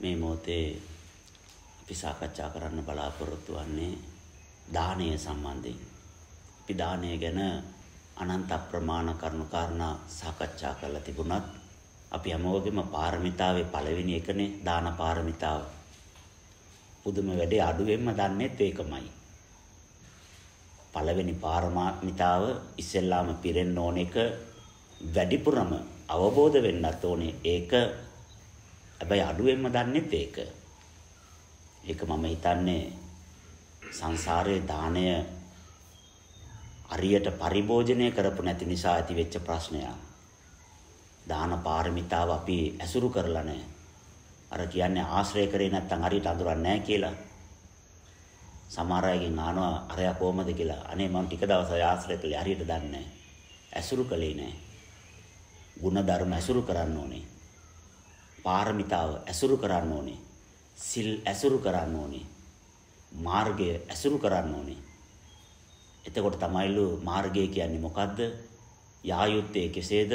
මේ මොහොතේ අපි සාකච්ඡා කරන්න බලාපොරොත්තු වෙන්නේ දානය සම්බන්ධයෙන්. අපි දානය ගැන අනන්ත අප්‍රමාණ කරුණු කාරණා සාකච්ඡා කරලා තිබුණත් අපි හැමෝගෙම පාරමිතාවේ පළවෙනි එකනේ දාන පාරමිතාව. පුදුම වැඩේ අඩුවෙන්ම දන්නේත් ඒකමයි. පළවෙනි පාරමිතාව ඉස්සෙල්ලාම පිරෙන්න ඕන එක වැඩිපුරම අවබෝධ වෙන්නත් ඕනේ. ඒක හැබැයි අඩුවෙන්ම දන්නේත් ඒක. ඒක මම හිතන්නේ සංසාරයේ දාණය අරියට පරිභෝජනය කරපු නැති නිසා ඇති වෙච්ච ප්‍රශ්නයක්. දාන පාරමිතාව අපි ඇසුරු කරලා නැහැ. අර කියන්නේ ආශ්‍රය කරේ නැත්නම් හරියට අඳුරන්නේ නැහැ කියලා. සමහර අයගෙන් අහනවා අරයා කොහමද කියලා. අනේ මම ටික දවසක් ආශ්‍රය කළේ හරියට දන්නේ නැහැ. ඇසුරු කළේ නැහැ. ಗುಣ ධර්ම ඇසුරු කරන්න ඕනේ. පාරමිතාව ඇසුරු කරන්න ඕනේ. සිල් ඇසුරු කරන්න ඕනේ. මාර්ගය ඇසුරු කරන්න ඕනේ. එතකොට තමයිලු මාර්ගය කියන්නේ මොකද්ද? යා යුත්තේ කෙසේද?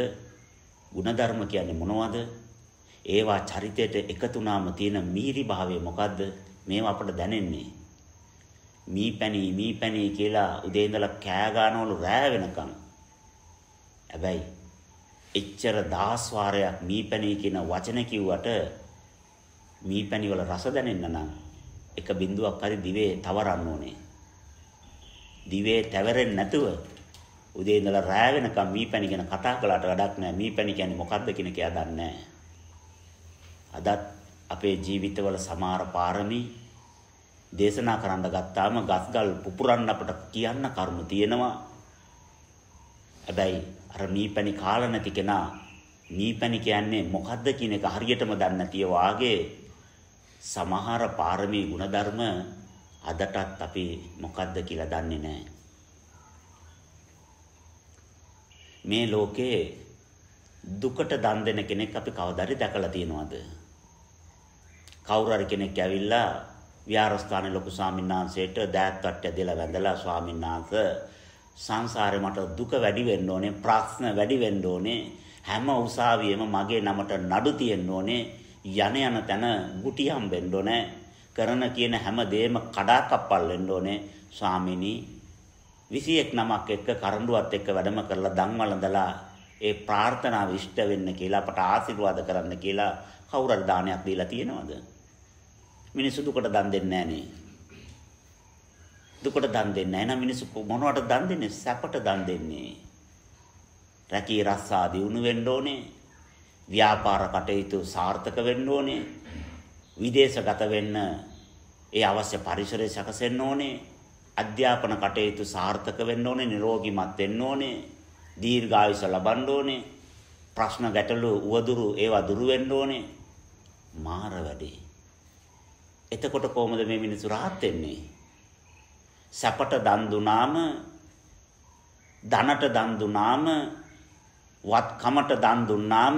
ಗುಣධර්ම කියන්නේ මොනවද? ඒවා චරිතයට එකතු වුණාම තියෙන මීරි භාවය මොකද්ද? මේවා අපට දැනෙන්නේ. මී පැණි මී පැණි කියලා උදේ ඉඳලා කෑ ගන්නවලු රෑ වෙනකන්. හැබැයි එච්චර දහස් වාරයක් මීපැණි කියන වචන කිව්වට මීපැණි වල රස දැනෙන්න නම් එක බිඳුවක් හරි දිවේ තවරන්න ඕනේ. දිවේ තැවරෙන්නේ නැතුව උදේ ඉඳලා රෑ වෙනකම් මීපැණි ගැන කතා කළාට වැඩක් නැහැ. මීපැණි කියන්නේ මොකද්ද කියන එක දන්නේ අදත් අපේ ජීවිතවල සමහර පාරමී දේශනා කරන්න ගත්තාම ගස්ගල් පුපුරන්න අපට කියන්න කරුණු තියෙනවා. හැබැයි අර මීපැණි කාලා නැති කෙනා මීපැණි කියන්නේ මොකද්ද කියන එක හරියටම දන්නේ නැතිව වාගේ සමහර පාරමී ಗುಣධර්ම අදටත් අපි මොකද්ද කියලා දන්නේ නැහැ. මේ ලෝකේ දුකට දන් දෙන කෙනෙක් අපි කවදාද දැකලා තියෙනවද? කවුරු හරි කෙනෙක් ඇවිල්ලා විහාරස්ථානයේ ලොකු ස්වාමීන් වහන්සේට දෑත් වට්ටය දෙලා වැඳලා ස්වාමීන් වහන්සේ සංසාරේ මට දුක වැඩි වෙන්න ඕනේ ප්‍රශ්න වැඩි වෙන්න ඕනේ හැම උසාවියෙම මගේ නමට නඩු තියෙන්න ඕනේ යන යන තැන ගුටි හම්බෙන්න ඕනේ කරන කියන හැම දෙයක්ම කඩාකප්පල් වෙන්න ඕනේ ස්වාමිනී 21 නමක් එක්ක කරඬුවත් එක්ක වැඩම කරලා ධම්මලඳලා ඒ ප්‍රාර්ථනා විශ්ත වෙන්න කියලා අපට ආශිර්වාද කරන්න කියලා කවුරුහරි දානයක් දීලා තියෙනවද මිනිසු දුකට දන් දෙන්නේ නැහනේ දුකට දන් දෙන්නේ නැහැ. එහෙනම් මිනිස්සු මොනවට දන් දෙන්නේ? සැපට දන් දෙන්නේ. රැකී රස්සා දිනු වෙන්න ඕනේ. ව්‍යාපාර කටයුතු සාර්ථක වෙන්න ඕනේ. විදේශගත වෙන්න ඒ අවශ්‍ය පරිසරය සැකසෙන්න ඕනේ. අධ්‍යාපන කටයුතු සාර්ථක වෙන්න ඕනේ, නිරෝගීමත් වෙන්න ඕනේ, දීර්ඝායුෂ ලබන්න ඕනේ. ප්‍රශ්න ගැටලු උවදුරු ඒවා දුරු වෙන්න ඕනේ. මාර වැඩේ. එතකොට කොහොමද මේ මිනිස්සු rahat වෙන්නේ? සැපට දන් දුනාම ධනට දන් දුනාම වත්කමට දන් දුන්නාම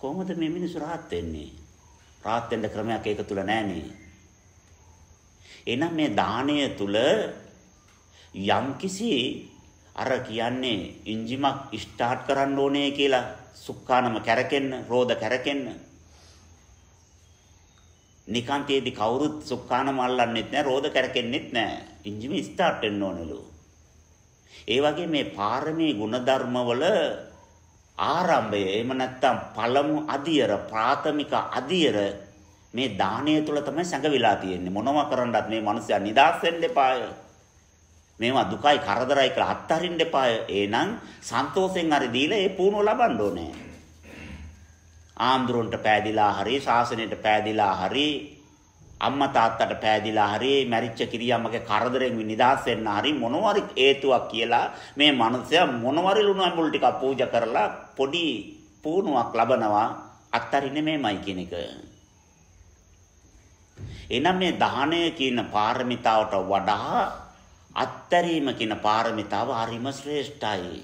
කොහොමද මේ මිනිස්සු rahat වෙන්නේ? rahat වෙන්න ක්‍රමයක් ඒක තුල නැහනේ. එහෙනම් මේ දාණය තුල යම්කිසි අර කියන්නේ එන්ජිමක් ස්ටාර්ට් කරන්න ඕනේ කියලා සුක්කානම කැරකෙන්න, රෝද කැරකෙන්න නිකාන්තයේදී කවුරුත් සුක්කානම අල්ලන්නෙත් නැහැ, රෝද කරකෙන්නෙත් නැහැ. එන්ජිම ස්ටාර්ට් වෙන්න ඕනලු. ඒ වගේ මේ පාරමී ගුණධර්මවල ආරම්භය එහෙම නැත්නම් පළමු අධියර ප්‍රාථමික අධියර මේ දාණය තුල තමයි සැඟවිලා තියෙන්නේ මොනව කරන්නවත් මේ මනුස්සයා නිදාස් වෙන්න එපාය මේවා දුකයි කරදරයි කියලා අත්හරින්න එපාය එහෙනම් සන්තෝෂෙන් හරි දීලා ඒ පුණුව ලබන්න ඕනේ ආන්දරොන්ට පෑදිලා හරි ශාසනයට පෑදිලා හරි අම්මා තාත්තට පෑදිලා හරි මැරිච්ච කිරියම්මගේ කරදරෙන් නිදහස් වෙන්න හරි මොනවරි හේතුවක් කියලා මේ මනුස්සයා මොනවරි ලුණු අඹුල් ටිකක් පූජා කරලා පොඩි පුණුවක් ලබනවා අත්තරින්නේ මේමයි කියන එක. එනම් මේ දාහණය කියන පාරමිතාවට වඩා අත්තරීම කියන පාරමිතාව හරිම ශ්‍රේෂ්ඨයි.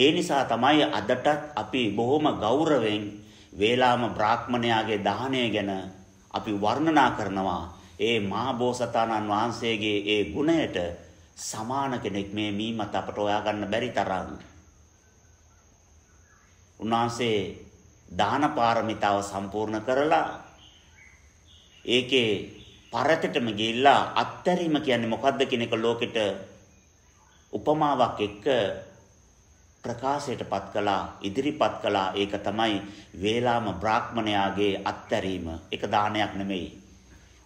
ඒ නිසා තමයි අදටත් අපි බොහොම ගෞරවයෙන් වේලාම බ්‍රාහ්මණයාගේ දාහණය ගැන අපි වර්ණනා කරනවා. ඒ මහා බෝසතාණන් වහන්සේගේ ඒ ගුණයට සමාන කෙනෙක් මේ මීමත් අපට හොයාගන්න බැරි තරම්. උන්වහන්සේ දාන පාරමිතාව සම්පූර්ණ කරලා ඒකේ පරතටම ගිහිල්ලා අත්තරීම කියන්නේ මොකද්ද කියන එක ලෝකෙට උපමාවක් එක්ක ප්‍රකාශයටපත් කළා ඉදිරිපත් කළා ඒක තමයි වේලාම බ්‍රාහ්මණයාගේ අත්හැරීම ඒක දානයක් නෙමෙයි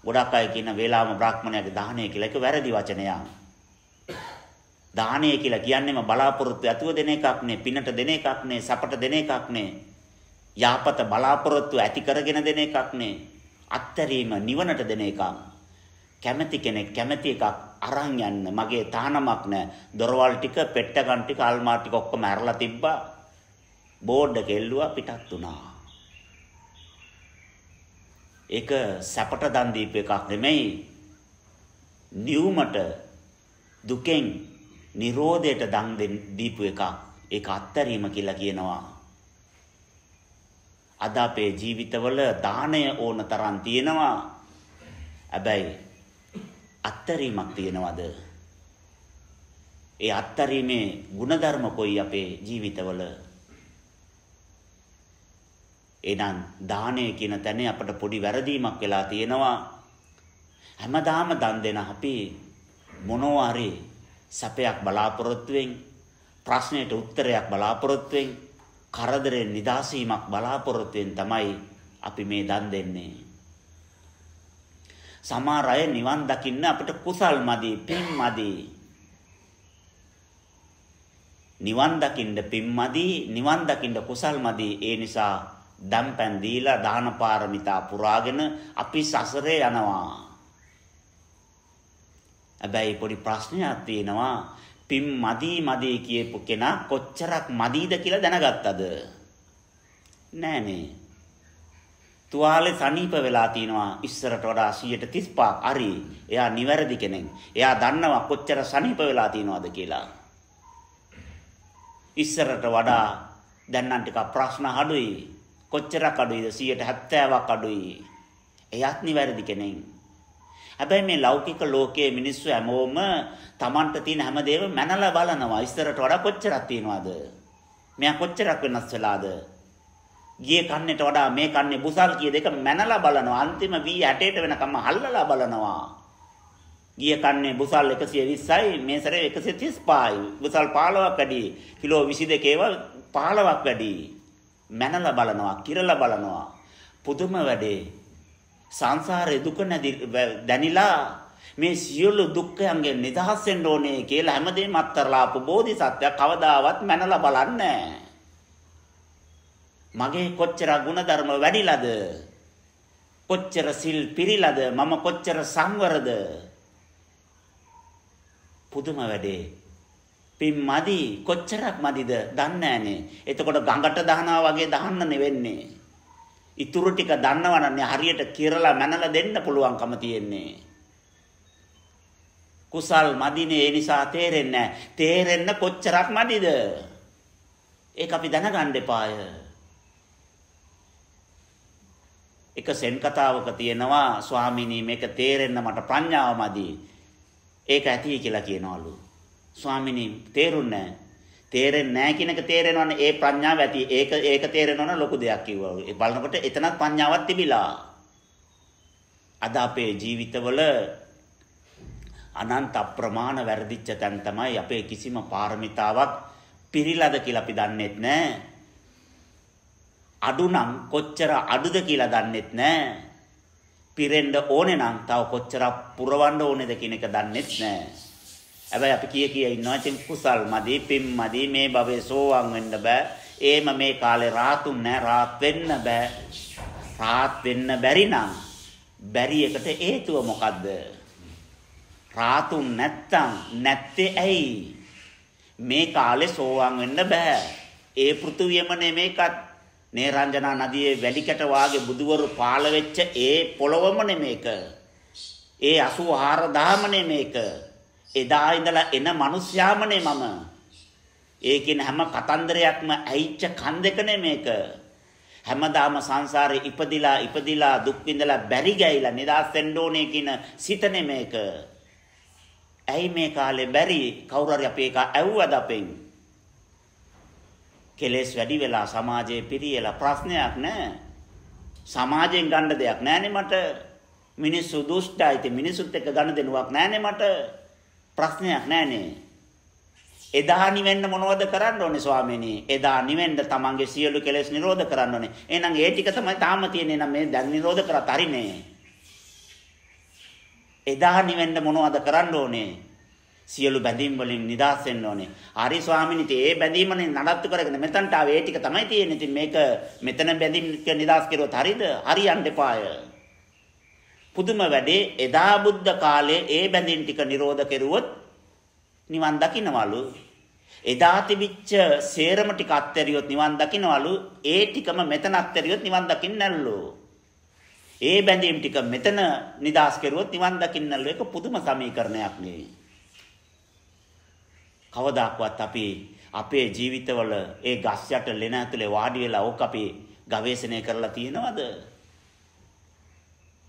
ගොඩක් අය කියන වේලාම බ්‍රාහ්මණයාගේ දානය කියලා ඒක වැරදි වචනයක් දානය කියලා කියන්නේම බලාපොරොත්තු ඇතුව දෙන එකක් නේ පිනට දෙන එකක් නේ සපට දෙන එකක් නේ යාපත බලාපොරොත්තු ඇති කරගෙන දෙන එකක් නේ අත්හැරීම නිවනට දෙන එකක් කැමැති කෙනෙක් කැමැති එකක් අරන් යන්න මගේ තහනමක් නැහැ. දොරවල් ටික, පෙට්ටගම් ටික, අල්මාර ටික ඔක්කොම ඇරලා තිබ්බා. බෝඩ් එක එල්ලුවා පිටත් වුණා. ඒක සැපට දන් දීප එකක් නෙමෙයි. නියුමට දුකෙන් නිරෝධයට දන් දීපු එකක්. ඒක අත්හැරීම කියලා කියනවා. අද අපේ ජීවිතවල දාණය ඕන තරම් තියෙනවා. හැබැයි අත්තරීමක් තියෙනවද? ඒ අත්තරීමේ ಗುಣධර්ම කොයි අපේ ජීවිතවල? එහෙනම් දානය කියන තැනේ අපට පොඩි වැරදීමක් වෙලා තියෙනවා. හැමදාම දන් දෙන අපි මොනවා හරි සැපයක් බලාපොරොත්තුෙන් ප්‍රශ්නයට උත්තරයක් බලාපොරොත්තුෙන් කරදරෙන් නිදාසීමක් බලාපොරොත්තුෙන් තමයි අපි මේ දන් දෙන්නේ. සමහර අය නිවන් දකින්න අපිට කුසල් මදි, පින් මදි. නිවන් දකින්න පින් මදි, නිවන් දකින්න කුසල් මදි. ඒ නිසා දම්පැන් දීලා දාන පාරමිතා පුරාගෙන අපි සසරේ යනවා. හැබැයි පොඩි ප්‍රශ්නයක් තියෙනවා. පින් මදි මදි කියපු කෙනා කොච්චරක් මදිද කියලා දැනගත්තද? නෑනේ. තුවාලේ සනීප වෙලා තිනවා ඉස්සරට වඩා 135ක් හරි. එයා නිවැරදි කෙනෙක්. එයා දන්නවා කොච්චර සනීප වෙලා තිනවද කියලා. ඉස්සරට වඩා දැන් නම් ටිකක් ප්‍රශ්න අඩුයි. කොච්චරක් අඩුයිද 170ක් අඩුයි. එයාත් නිවැරදි කෙනෙක්. හැබැයි මේ ලෞකික ලෝකයේ මිනිස්සු හැමෝම Tamanට තියෙන හැමදේම මැනලා බලනවා. ඉස්සරට වඩා කොච්චරක් තියනවද? මෙයා කොච්චරක් වෙනස් වෙලාද? ගියේ කන්නේට වඩා මේ කන්නේ බුසල් කිය දෙක මැනලා බලනවා. අන්තිම වී 60ට වෙනකම්ම අල්ලලා බලනවා. ගිය කන්නේ බුසල් 120යි මේ සැරේ 135යි. බුසල් 15ක් වැඩි. කිලෝ 22 ඒවා 15ක් වැඩි. මැනලා බලනවා, කිරලා බලනවා. පුදුම වැඩේ. සංසාරේ දුක නැති දැනිලා මේ සියලු දුක්ඛයන්ගෙන් නිදහස් වෙන්න ඕනේ කියලා හැමදේම අත්තරලා ආපු බෝධිසත්වයා කවදාවත් මැනලා බලන්නේ නැහැ. මගේ කොච්චර ಗುಣධර්ම වැඩිලාද? කොච්චර සිල් පිරිලාද? මම කොච්චර සංවරද? පුදුම වැඩේ. පින් මදි කොච්චරක් මදිද දන්නේ නැහනේ. එතකොට ගඟට දහනවා වගේ දහන්න නෙවෙන්නේ. ඉතුරු ටික දන්නවනන්නේ හරියට කිරලා මැනලා දෙන්න පුළුවන්කම තියෙන්නේ. කුසල් මදිනේ ඒ නිසා තේරෙන්නේ නැහැ. තේරෙන්න කොච්චරක් මදිද? ඒක අපි දැනගන්න එපාය. එක සෙන් කතාවක තියෙනවා ස්වාමීනි මේක තේරෙන්න මට ප්‍රඥාව මදි. ඒක ඇති කියලා කියනවලු. ස්වාමීනි තේරුන්නේ තේරෙන්නේ නැහැ කියන එක තේරෙනවනේ ඒ ප්‍රඥාව ඇති. ඒක ඒක තේරෙනවනේ ලොකු දෙයක් කිව්වා. ඒ බලනකොට එතනත් ප්‍රඥාවක් තිබිලා. අද අපේ ජීවිතවල අනන්ත අප්‍රමාණ වැරදිච්ච තැන් තමයි අපේ කිසිම පාරමිතාවක් පිරිලද කියලා අපි දන්නේ නැහැ. අඩු නම් කොච්චර අඩුද කියලා දන්නෙත් නැහැ. පිරෙන්න ඕනේ නම් තව කොච්චර පුරවන්න ඕනේද කියන එක දන්නෙත් නැහැ. හැබැයි අපි කිය කිය ඉන්නවා ඉතින් කුසල් මදි, පින් මදි, මේ භවයේ සෝවන් වෙන්න බෑ. ඒම මේ කාලේ රාතුන් නැහැ, රාත් වෙන්න බෑ. රාත් වෙන්න බැරි නම් බැරි එකට හේතුව මොකද්ද? රාතුන් නැත්තම් නැත්තේ ඇයි? මේ කාලේ සෝවන් වෙන්න බෑ. ඒ පෘථුවියම නෙමේකත් නේරංජනා නදියේ වැලිකැට වාගේ බුදුවරු පාළ වෙච්ච ඒ පොළොවම නෙමේක. ඒ 84000ම නෙමේක. එදා ඉඳලා එන මිනිස්යාමනේ මම. ඒ කියන හැම කතන්දරයක්ම ඇහිච්ච කන්දක නෙමේක. හැමදාම සංසාරේ ඉපදිලා ඉපදිලා දුක් විඳලා බැරි ගෑයිලා නිදාස් වෙන්න ඕනේ කියන සිත නෙමේක. ඇයි මේ කාලේ බැරි කවුරු හරි අපේ එක ඇව්වද අපෙන්? කෙලෙස් වැඩි වෙලා සමාජයේ පිරියලා ප්‍රශ්නයක් නැහැ. සමාජයෙන් ගන්න දෙයක් නැහැනේ මට. මිනිස්සු දුෂ්ටයි. ඉතින් මිනිසුත් එක්ක ගන්න දෙනුවක් නැහැනේ මට. ප්‍රශ්නයක් නැහැනේ. එදා නිවෙන්න මොනවද කරන්න ඕනේ ස්වාමීනි? එදා නිවෙන්න තමන්ගේ සියලු කෙලෙස් නිරෝධ කරන්න ඕනේ. එහෙනම් ඒ ටික තමයි තාම තියෙන්නේ. නම් මේ දැන් නිරෝධ කරත් හරිනේ. එදා නිවෙන්න මොනවද කරන්න ඕනේ? සියලු බැඳීම් වලින් නිදහස් වෙන්න ඕනේ. හරි ස්වාමීන් වහන්සේ ඒ බැඳීමනේ නඩත්තු කරගෙන මෙතනට ආවේ ඒ ටික තමයි තියෙන්නේ. ඉතින් මේක මෙතන බැඳීම් නිදහස් කරුවොත් හරිද? හරියන්න එපාය. පුදුම වැඩේ එදා බුද්ධ කාලයේ ඒ බැඳීම් ටික නිරෝධ කෙරුවොත් නිවන් දකින්නවලු. එදා තිබිච්ච සේරම ටික අත්හැරියොත් නිවන් දකින්නවලු. ඒ ටිකම මෙතන අත්හැරියොත් නිවන් දකින්නැල්ලු. ඒ බැඳීම් ටික මෙතන නිදාස් කෙරුවොත් නිවන් දකින්නල්ලු. ඒක පුදුම සමීකරණයක් නෙවෙයි. කවදාකවත් අපි අපේ ජීවිතවල ඒ ගස් යට ලෙන ඇතුලේ වාඩි වෙලා ඕක අපි ගවේෂණය කරලා තියෙනවද?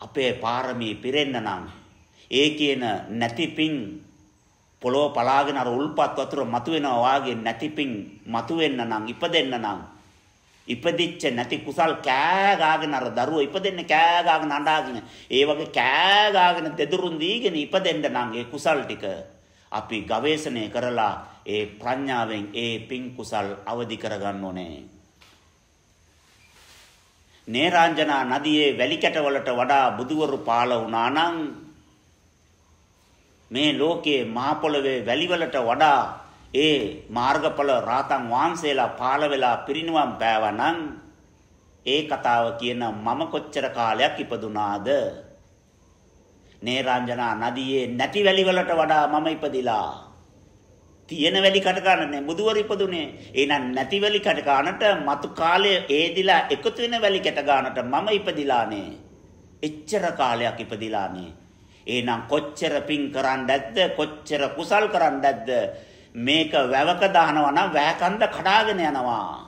අපේ පාරමී පිරෙන්න නම් ඒ කියන නැතිපින් පොළොව පලාගෙන අර උල්පත් වතුර මතුවෙනවා වාගේ නැතිපින් මතුවෙන්න නම් ඉපදෙන්න නම් ඉපදිච්ච නැති කුසල් කෑ ගාගෙන අර දරුවෝ ඉපදෙන්න කෑ ගාගෙන අඬාගෙන ඒ වගේ කෑ ගාගෙන දෙදුරුන් දීගෙන ඉපදෙන්න නම් ඒ කුසල් ටික අපි ගවේෂණය කරලා ඒ ප්‍රඥාවෙන් ඒ පින් කුසල් අවදි කරගන්න ඕනේ. නේරාංජනා නදියේ වැලි කැටවලට වඩා බුදවරු පාළ වුණා නම් මේ ලෝකයේ මහ පොළවේ වැලිවලට වඩා ඒ මාර්ගඵල රාතන් වහන්සේලා පාළ වෙලා පිරිනුවම් පෑවනම් ඒ කතාව කියන මම කොච්චර කාලයක් ඉපදුනාද නේරාංජනා නදියේ නැති වැලි වලට වඩා මම ඉපදිලා. තියෙන වැලි කට ගන්නනේ බුදුවර ඉපදුනේ. එහෙනම් නැති වැලි කට ගන්නට මතු කාලයේ ඒදිලා එකතු වෙන වැලි කට ගන්නට මම ඉපදිලානේ. එච්චර කාලයක් ඉපදිලානේ. එහෙනම් කොච්චර පිං කරන්නද කොච්චර කුසල් කරන්නද මේක වැවක දානවා නම් වැහකන්ද කඩාගෙන යනවා.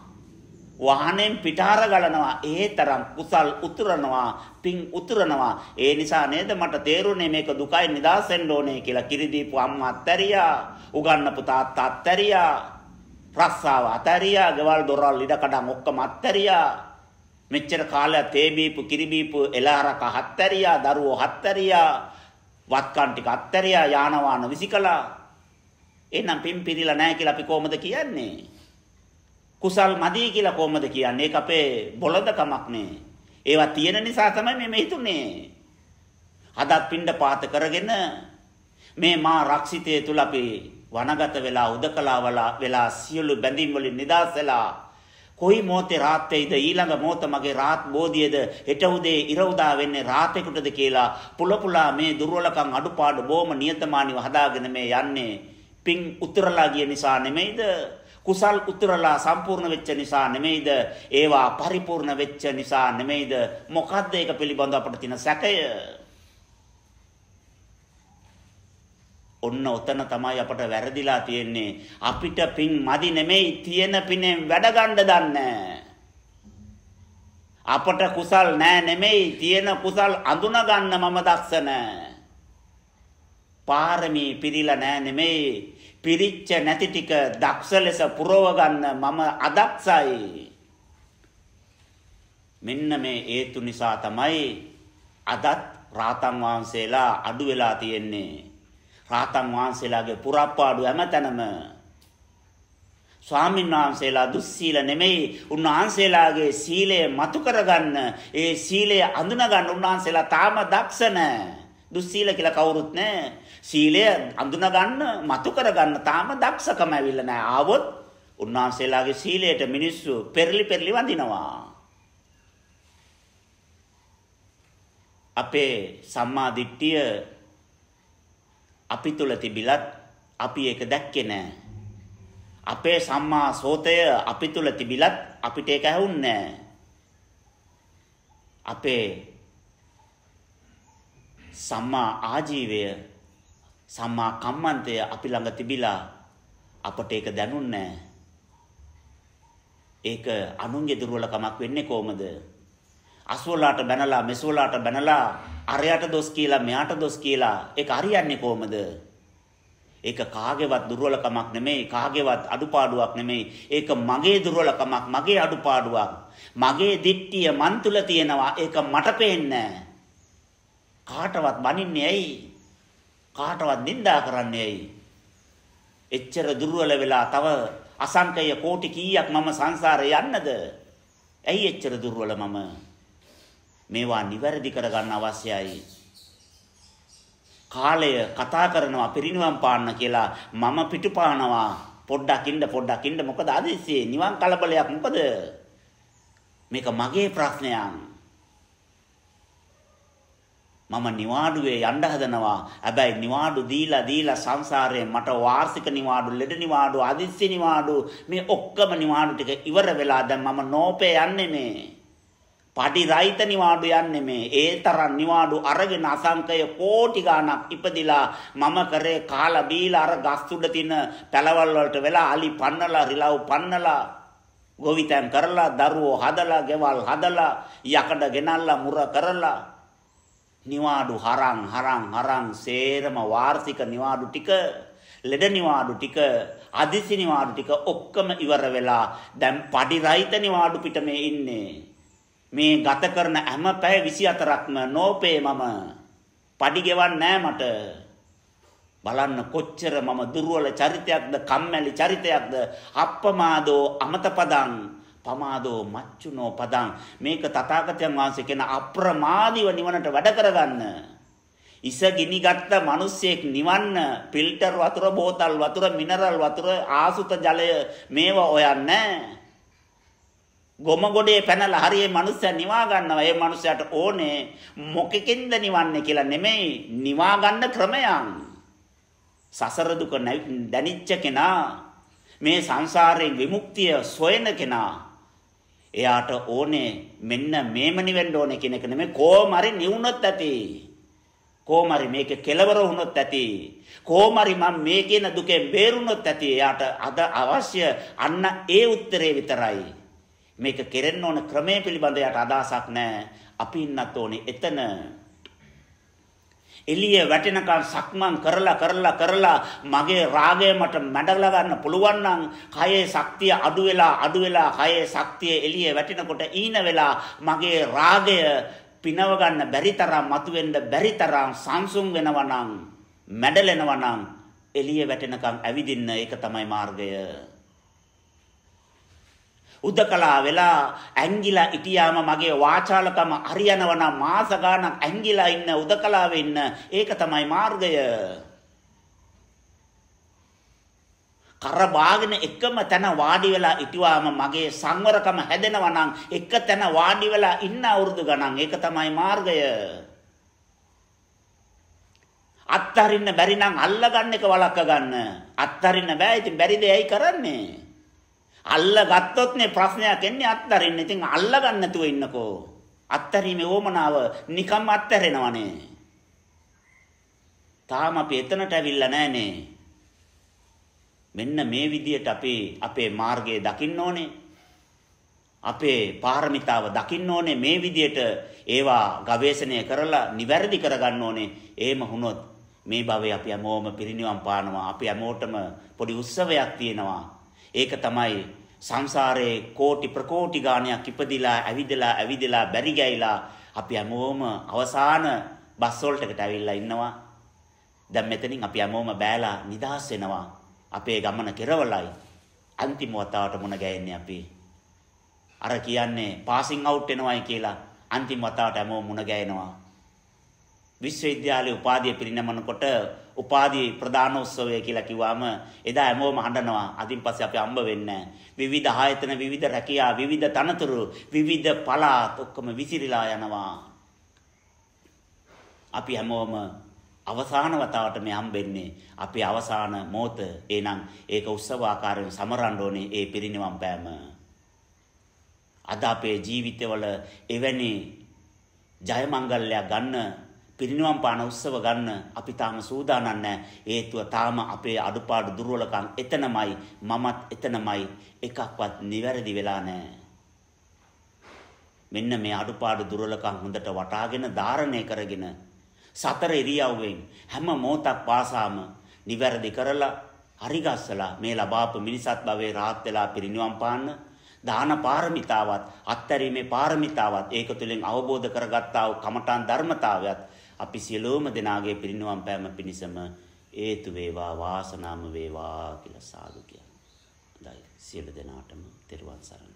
වහනෙන් පිටාර ගලනවා ඒ තරම් කුසල් උතුරනවා පිං උතුරනවා ඒ නිසා නේද මට තේරුනේ මේක දුකයි නිදාසෙන්න ඕනේ කියලා කිරිදීපු අම්මා අත්තරියා උගන්නපු තාත්තා අත්තරියා රස්සාව අත්තරියා ගෙවල් දොරවල් ඉඩ කඩම් ඔක්කොම අත්තරියා මෙච්චර කාලයක් තේ බීපු කිරි බීපු එලාරක අත්තරියා දරුවෝ අත්තරියා වත්කම් ටික අත්තරියා යානවාන විසිකලා එහෙනම් පින් පිරීලා නැහැ කියලා අපි කොහොමද කියන්නේ කුසල් මදි කියලා කොහොමද කියන්නේ? ඒක අපේ බොළඳකමක් නේ. ඒවා තියෙන නිසා තමයි මේ මෙහිතුනේ. අදත් පින්ඩ පාත කරගෙන මේ මා රක්ෂිතය තුල අපි වනගත වෙලා උදකලා වෙලා සියලු බැඳීම් වලින් නිදහස් වෙලා කොයි මොහොතේ රාත් වේද ඊළඟ මොහොත මගේ රාත් බෝධියද හෙට උදේ ඉර උදා වෙන්නේ රාතේකටද කියලා පුල පුලා මේ දුර්වලකම් අඩුපාඩු බොම නියතමානීව හදාගෙන මේ යන්නේ පිං උතරලා ගිය නිසා නෙමෙයිද කුසල් උතුරලා සම්පූර්ණ වෙච්ච නිසා නෙමෙයිද ඒවා පරිපූර්ණ වෙච්ච නිසා නෙමෙයිද මොකද්ද ඒක පිළිබඳව අපිට තියෙන සැකය ඔන්න ඔතන තමයි අපට වැරදිලා තියෙන්නේ අපිට පින් මදි නෙමෙයි තියෙන පිනෙන් වැඩ ගන්න දන්නේ අපට කුසල් නෑ නෙමෙයි තියෙන කුසල් අඳුන ගන්න මම දක්ෂ නෑ පාරමී පිරීලා නෑ නෙමෙයි පිරිච්ච නැති ටික දක්ෂ ලෙස පුරව ගන්න මම අදක්සයි. මෙන්න මේ හේතු නිසා තමයි අදත් රාතන් වහන්සේලා අඩු වෙලා තියෙන්නේ. රාතන් වහන්සේලාගේ පුරප්පාඩු හැමතැනම ස්වාමීන් වහන්සේලා දුස්සීල නෙමෙයි උන්වහන්සේලාගේ සීලය මතු කරගන්න ඒ සීලය අඳුනගන්න උන්වහන්සේලා තාම දක්ෂ නැහැ දුස්සීල කියලා කවුරුත් නැහැ සීලය අඳුන ගන්න, මතු කර ගන්න තාම දක්ෂකම ඇවිල්ලා නැහැ. ආවොත් උන්වහන්සේලාගේ සීලයට මිනිස්සු පෙරලි පෙරලි වඳිනවා. අපේ සම්මා දිට්ඨිය අපි තුල තිබිලත් අපි ඒක දැක්කේ නැහැ. අපේ සම්මා සෝතය අපි තුල තිබිලත් අපිට ඒක ඇහුන්නේ නැහැ. අපේ සම්මා ආජීවය සම්මා කම්මන්තය අපි ළඟ තිබිලා අපට ඒක දැනුන්නේ ඒක අනුන්ගේ දුර්වලකමක් වෙන්නේ කොහමද? අසෝලාට බැනලා මෙසෝලාට බැනලා අරයට දොස් කියලා මෙයාට දොස් කියලා ඒක හරියන්නේ කොහමද? ඒක කාගේවත් දුර්වලකමක් නෙමෙයි කාගේවත් අඩුපාඩුවක් නෙමෙයි ඒක මගේ දුර්වලකමක් මගේ අඩුපාඩුවක් මගේ දිට්ඨිය මන් තුල තියෙනවා ඒක මට පේන්නේ කාටවත් බනින්නේ ඇයි කාටවත් නිඳා කරන්නේ ඇයි? එච්චර දුර්වල වෙලා තව අසංකය කෝටි කීයක් මම සංසාරේ යන්නද? ඇයි එච්චර දුර්වල මම? මේවා නිවැරදි කරගන්න අවශ්‍යයි. කාලය කතා කරනවා පිරිනිවන් පාන්න කියලා මම පිටුපානවා. පොඩ්ඩක් ඉන්න පොඩ්ඩක් ඉන්න මොකද ආදේශයේ නිවන් කලබලයක් මොකද? මේක මගේ ප්‍රශ්නයක්. මම නිවාඩුවේ යන්න හදනවා. හැබැයි නිවාඩු දීලා දීලා සංසාරයේ මට වාර්ෂික නිවාඩු, ලෙඩ නිවාඩු, අදිස්සි නිවාඩු මේ ඔක්කොම නිවාඩු ටික ඉවර වෙලා දැන් මම නෝපේ යන්නේ මේ. පඩි රහිත නිවාඩු යන්නේ මේ. ඒ තරම් නිවාඩු අරගෙන අසංකය කෝටි ගණක් ඉපදිලා මම කරේ කාලා බීලා අර ගස් උඩ තියෙන පැලවල් වලට වෙලා අලි පන්නලා රිලව් පන්නලා ගොවිතැන් කරලා දරුවෝ හදලා ගෙවල් හදලා යකඩ ගෙනල්ලා මුර කරලා නිවාඩු හරං හරං හරං සේරම වාර්ෂික නිවාඩු ටික ලෙඩ නිවාඩු ටික අදිසි නිවාඩු ටික ඔක්කොම ඉවර වෙලා දැන් padi රහිත නිවාඩු පිට මේ ඉන්නේ මේ ගත කරන හැම පැය 24ක්ම නෝපේ මම padi ගෙවන්නේ මට බලන්න කොච්චර මම දුර්වල චරිතයක්ද කම්මැලි චරිතයක්ද අප්පමාදෝ අමතපදං පමාදෝ මච්චුනෝ පදං මේක තථාගතයන් වහන්සේ කියන අප්‍රමාදීව නිවනට වැඩ කරගන්න ඉස ගිනි ගත්ත මිනිස්සෙක් නිවන්න ෆිල්ටර් වතුර බෝතල් වතුර මිනරල් වතුර ආසුත ජලය මේවා හොයන්නේ ගොම ගොඩේ පැනලා හරිය මනුස්සයා නිවා ගන්නවා. ඒ මනුස්සයාට ඕනේ මොකකින්ද නිවන්නේ කියලා නෙමෙයි නිවා ගන්න ක්‍රමයන්. සසර දුක දැනිච්ච කෙනා මේ සංසාරයෙන් විමුක්තිය සොයන කෙනා එයාට ඕනේ මෙන්න මේම නිවෙන්න ඕනේ කියන එක නෙමෙයි කොහොම හරි නිවුනොත් ඇති. කොහොම හරි මේක කෙලවර වුණොත් ඇති. කොහොම හරි මම මේ කියන දුකෙන් බේරුණොත් ඇති. එයාට අද අවශ්‍ය අන්න ඒ උත්තරේ විතරයි. මේක කෙරෙන්න ඕන ක්‍රමයේ පිළිබඳ යට අදහසක් නැහැ. අපි ඉන්නත් ඕනේ එතන එළිය වැටෙනකන් සක්මන් කරලා කරලා කරලා මගේ රාගය මට මැඩලා ගන්න පුළුවන් නම් කයේ ශක්තිය අඩු වෙලා අඩු වෙලා කයේ ශක්තිය එළිය වැටෙනකොට ඊන වෙලා මගේ රාගය පිනව ගන්න බැරි තරම් මතුවෙන්න බැරි තරම් සංසුන් වෙනවා නම් මැඩලෙනවා නම් එළිය වැටෙනකන් ඇවිදින්න ඒක තමයි මාර්ගය උදකලා වෙලා ඇංගිලා ඉටියාම මගේ වාචාලකම හරියනවා නම් මාස ගාණක් ඇංගිලා ඉන්න උදකලා වෙන්න ඒක තමයි මාර්ගය. කර බාගෙන එකම තැන වාඩි වෙලා ඉටිවාම මගේ සංවරකම හැදෙනවා නම් එක තැන වාඩි වෙලා ඉන්න අවුරුදු ගණන් ඒක තමයි මාර්ගය. අත්තරින්න බැරි නම් අල්ලගන්න එක වළක්ව ගන්න. අත්තරින්න බෑ. ඉතින් බැරිද ඇයි කරන්නේ? අල්ලගත්තොත් නේ ප්‍රශ්නයක් එන්නේ අත්හරින්න. ඉතින් අල්ලගන්න නැතුව ඉන්නකෝ. අත්හැරීමේ ඕමනාව නිකම් අත්හැරෙනවනේ. තාම අපි එතනට ඇවිල්ලා නැහනේ. මෙන්න මේ විදියට අපි අපේ මාර්ගය දකින්න ඕනේ. අපේ පාරමිතාව දකින්න ඕනේ මේ විදියට ඒවා ගවේෂණය කරලා නිවැරදි කරගන්න ඕනේ. එහෙම වුණොත් මේ භවයේ අපි හැමෝම පිරිනිවන් පානවා. අපි හැමෝටම පොඩි උත්සවයක් තියෙනවා. ඒක තමයි සංසාරේ කෝටි ප්‍රකෝටි ගාණයක් ඉපදිලා ඇවිදලා ඇවිදලා බැරි ගෑයිලා අපි හැමෝම අවසාන බස් වලටකට ඇවිල්ලා ඉන්නවා. දැන් මෙතනින් අපි හැමෝම බෑලා නිදහස් වෙනවා. අපේ ගමන කෙරවලයි. අන්තිම වතාවට මුණ ගැහෙන්නේ අපි. අර කියන්නේ පාසින් අවුට් වෙනවයි කියලා අන්තිම වතාවට හැමෝම මුණ ගැහෙනවා. විශ්වවිද්‍යාලයේ උපාධිය පිරිනමනකොට උපාධි ප්‍රදානෝත්සවය කියලා කිව්වම එදා හැමෝම හඬනවා. අදින් පස්සේ අපි අම්බ වෙන්නේ විවිධ ආයතන, විවිධ රැකියා, විවිධ තනතුරු, විවිධ පළාත් ඔක්කොම විසිරීලා යනවා. අපි හැමෝම අවසාන වතාවට මේ හම්බෙන්නේ අපේ අවසාන මොහොත. එහෙනම් ඒක උත්සව ආකාරයෙන් සමරන්න ඕනේ ඒ පිරිනිවන් පෑම. අද අපේ ජීවිතවල එවැනි ජයමංගල්‍යයක් ගන්න පිරිනිවන් පාන උත්සව ගන්න අපි තාම සූදානම් නැහැ. හේතුව තාම අපේ අඩුපාඩු දුර්වලකම් එතනමයි මමත් එතනමයි එකක්වත් නිවැරදි වෙලා නැහැ. මෙන්න මේ අඩුපාඩු දුර්වලකම් හොඳට වටාගෙන ධාරණය කරගෙන සතර ඉරියව්වෙන් හැම මොහොතක් පාසාම නිවැරදි කරලා හරිගස්සලා මේ ලබාපු මිනිසත් භවයේ rahat වෙලා පිරිනිවන් පාන්න දාන පාරමිතාවත් අත්තරීමේ පාරමිතාවත් ඒක තුළින් අවබෝධ කරගත්තා වූ කමඨාන් ධර්මතාවයත් අපි සියලෝම දෙනාගේ පිරිනුවම් පෑම පිණිසම හේතු වේවා වාසනාම වේවා කියලා සාදු කියන. හොඳයි සියලු දෙනාටම තෙරුවන් සරණයි.